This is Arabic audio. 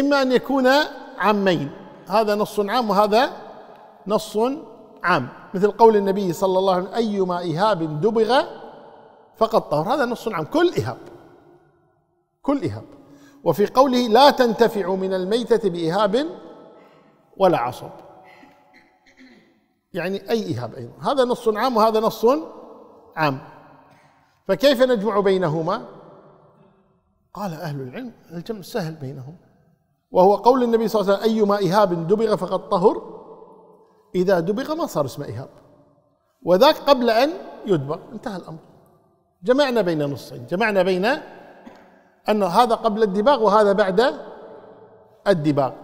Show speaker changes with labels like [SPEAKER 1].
[SPEAKER 1] إما أن يكون عامين هذا نص عام وهذا نص عام مثل قول النبي صلى الله عليه وسلم أيما إهاب دبغ فقد طهر هذا نص عام كل إهاب كل إهاب وفي قوله لا تنتفع من الميتة بإهاب ولا عصب يعني أي إيهاب أيضا هذا نص عام وهذا نص عام فكيف نجمع بينهما قال أهل العلم الجمع سهل بينهم وهو قول النبي صلى الله عليه وسلم أيما إهاب دبغ فقد طهر إذا دبغ ما صار اسمه إهاب وذاك قبل أن يدبغ انتهى الأمر جمعنا بين نصين جمعنا بين أن هذا قبل الدباغ وهذا بعد
[SPEAKER 2] الدباغ